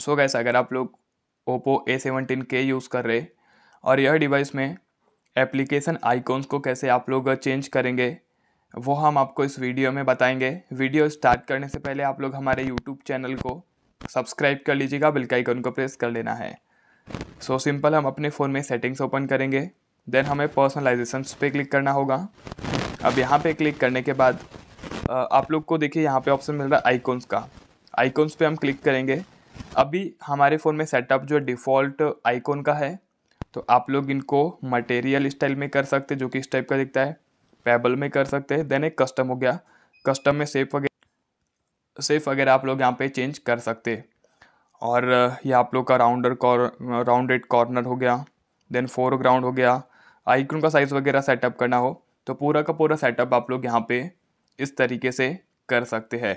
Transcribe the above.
सो so कैसा अगर आप लोग ओप्पो ए सेवनटीन के यूज़ कर रहे और यह डिवाइस में एप्लीकेशन आइकॉन्स को कैसे आप लोग चेंज करेंगे वो हम आपको इस वीडियो में बताएंगे वीडियो स्टार्ट करने से पहले आप लोग हमारे यूट्यूब चैनल को सब्सक्राइब कर लीजिएगा बिल का को प्रेस कर लेना है सो so सिंपल हम अपने फ़ोन में सेटिंग्स ओपन करेंगे देन हमें पर्सनलाइजेशन पे क्लिक करना होगा अब यहाँ पे क्लिक करने के बाद आप लोग को देखिए यहाँ पे ऑप्शन मिल रहा है आइकॉन्स का आइकॉन्स पे हम क्लिक करेंगे अभी हमारे फ़ोन में सेटअप जो डिफ़ॉल्ट आइकॉन का है तो आप लोग इनको मटेरियल स्टाइल में कर सकते जो कि इस टाइप का दिखता है पेबल में कर सकते हैं देन एक कस्टम हो गया कस्टम में सेफ वगैरह सेफ वगैरह आप लोग यहाँ पे चेंज कर सकते और ये आप लोग का राउंडर कॉर राउंडेड कॉर्नर हो गया देन फोरग्राउंड हो गया आइकन का साइज़ वगैरह सेटअप करना हो तो पूरा का पूरा सेटअप आप लोग यहाँ पे इस तरीके से कर सकते हैं